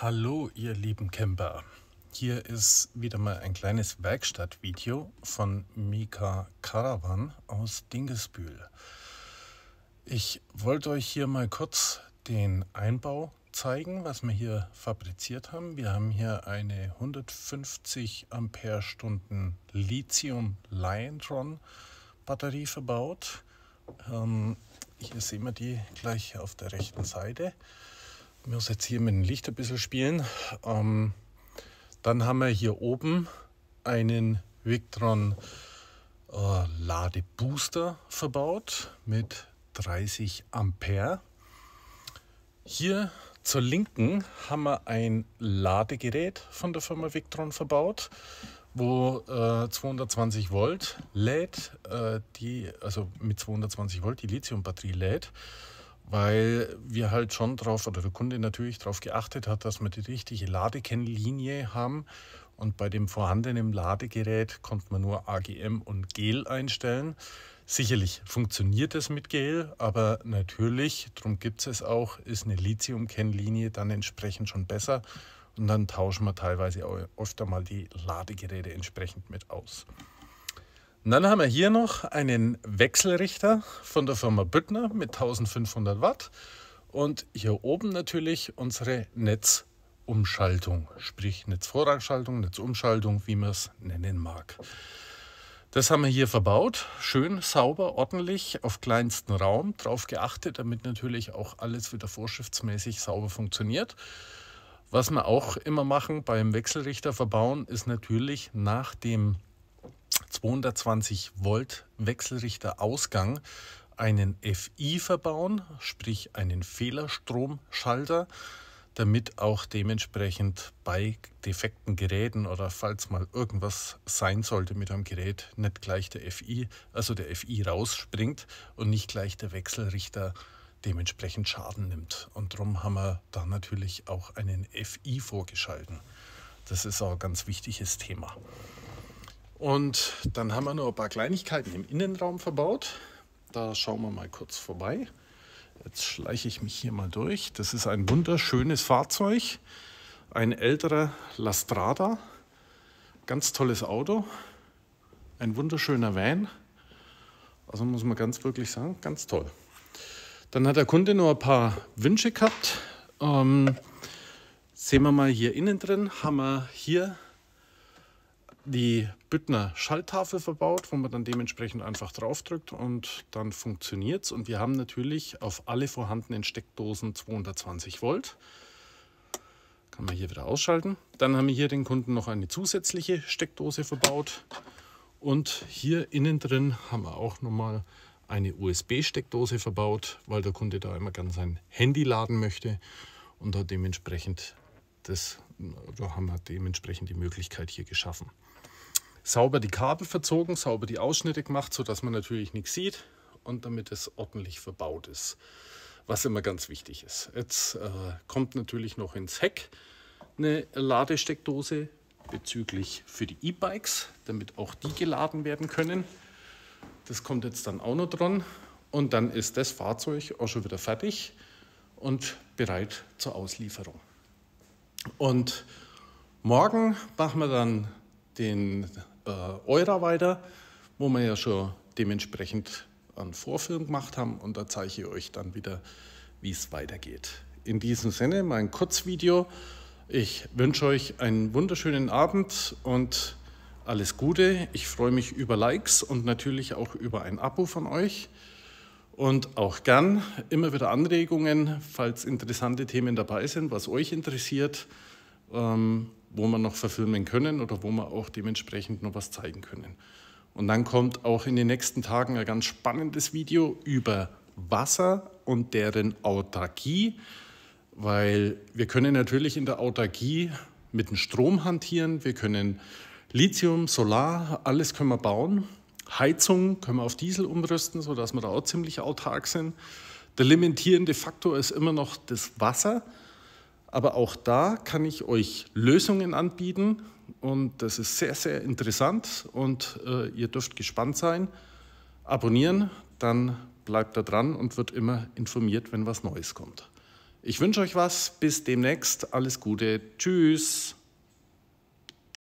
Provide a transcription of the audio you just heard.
Hallo ihr lieben Camper. Hier ist wieder mal ein kleines Werkstattvideo von Mika Caravan aus Dingesbühl. Ich wollte euch hier mal kurz den Einbau zeigen, was wir hier fabriziert haben. Wir haben hier eine 150 Ampere Stunden Lithium Liontron Batterie verbaut. Ähm, hier sehen wir die gleich auf der rechten Seite. Ich muss jetzt hier mit dem Licht ein bisschen spielen. Ähm, dann haben wir hier oben einen Victron äh, Ladebooster verbaut mit 30 Ampere. Hier zur linken haben wir ein Ladegerät von der Firma Victron verbaut, wo äh, 220 Volt lädt, äh, die, also mit 220 Volt die Lithiumbatterie lädt weil wir halt schon drauf, oder der Kunde natürlich darauf geachtet hat, dass wir die richtige Ladekennlinie haben. Und bei dem vorhandenen Ladegerät konnte man nur AGM und Gel einstellen. Sicherlich funktioniert es mit Gel, aber natürlich, darum gibt es auch, ist eine Lithium-Kennlinie dann entsprechend schon besser. Und dann tauschen wir teilweise auch öfter mal die Ladegeräte entsprechend mit aus. Und dann haben wir hier noch einen Wechselrichter von der Firma Büttner mit 1500 Watt und hier oben natürlich unsere Netzumschaltung, sprich Netzvorrangschaltung, Netzumschaltung, wie man es nennen mag. Das haben wir hier verbaut, schön, sauber, ordentlich, auf kleinsten Raum, drauf geachtet, damit natürlich auch alles wieder vorschriftsmäßig sauber funktioniert. Was wir auch immer machen beim Wechselrichter verbauen, ist natürlich nach dem 220 Volt Wechselrichter Ausgang einen FI verbauen, sprich einen Fehlerstromschalter, damit auch dementsprechend bei defekten Geräten oder falls mal irgendwas sein sollte mit einem Gerät, nicht gleich der FI, also der FI rausspringt und nicht gleich der Wechselrichter dementsprechend Schaden nimmt. Und darum haben wir da natürlich auch einen FI vorgeschalten. Das ist auch ein ganz wichtiges Thema. Und dann haben wir noch ein paar Kleinigkeiten im Innenraum verbaut. Da schauen wir mal kurz vorbei. Jetzt schleiche ich mich hier mal durch. Das ist ein wunderschönes Fahrzeug. Ein älterer Lastrada. Ganz tolles Auto. Ein wunderschöner Van. Also muss man ganz wirklich sagen, ganz toll. Dann hat der Kunde nur ein paar Wünsche gehabt. Ähm, sehen wir mal hier innen drin, haben wir hier die Büttner Schalltafel verbaut, wo man dann dementsprechend einfach draufdrückt und dann funktioniert es. Und wir haben natürlich auf alle vorhandenen Steckdosen 220 Volt. Kann man hier wieder ausschalten. Dann haben wir hier den Kunden noch eine zusätzliche Steckdose verbaut. Und hier innen drin haben wir auch nochmal eine USB-Steckdose verbaut, weil der Kunde da immer ganz sein Handy laden möchte und da dementsprechend das, da haben wir dementsprechend die Möglichkeit hier geschaffen. Sauber die Kabel verzogen, sauber die Ausschnitte gemacht, sodass man natürlich nichts sieht und damit es ordentlich verbaut ist, was immer ganz wichtig ist. Jetzt äh, kommt natürlich noch ins Heck eine Ladesteckdose bezüglich für die E-Bikes, damit auch die geladen werden können. Das kommt jetzt dann auch noch dran und dann ist das Fahrzeug auch schon wieder fertig und bereit zur Auslieferung. Und morgen machen wir dann den äh, Eurer weiter, wo wir ja schon dementsprechend einen Vorfilm gemacht haben und da zeige ich euch dann wieder, wie es weitergeht. In diesem Sinne mein Kurzvideo. Ich wünsche euch einen wunderschönen Abend und alles Gute. Ich freue mich über Likes und natürlich auch über ein Abo von euch und auch gern immer wieder Anregungen, falls interessante Themen dabei sind, was euch interessiert, ähm, wo wir noch verfilmen können oder wo wir auch dementsprechend noch was zeigen können. Und dann kommt auch in den nächsten Tagen ein ganz spannendes Video über Wasser und deren Autarkie, weil wir können natürlich in der Autarkie mit dem Strom hantieren, wir können Lithium, Solar, alles können wir bauen. Heizung können wir auf Diesel umrüsten, sodass wir da auch ziemlich autark sind. Der limitierende Faktor ist immer noch das Wasser. Aber auch da kann ich euch Lösungen anbieten und das ist sehr, sehr interessant und äh, ihr dürft gespannt sein. Abonnieren, dann bleibt da dran und wird immer informiert, wenn was Neues kommt. Ich wünsche euch was, bis demnächst, alles Gute, tschüss.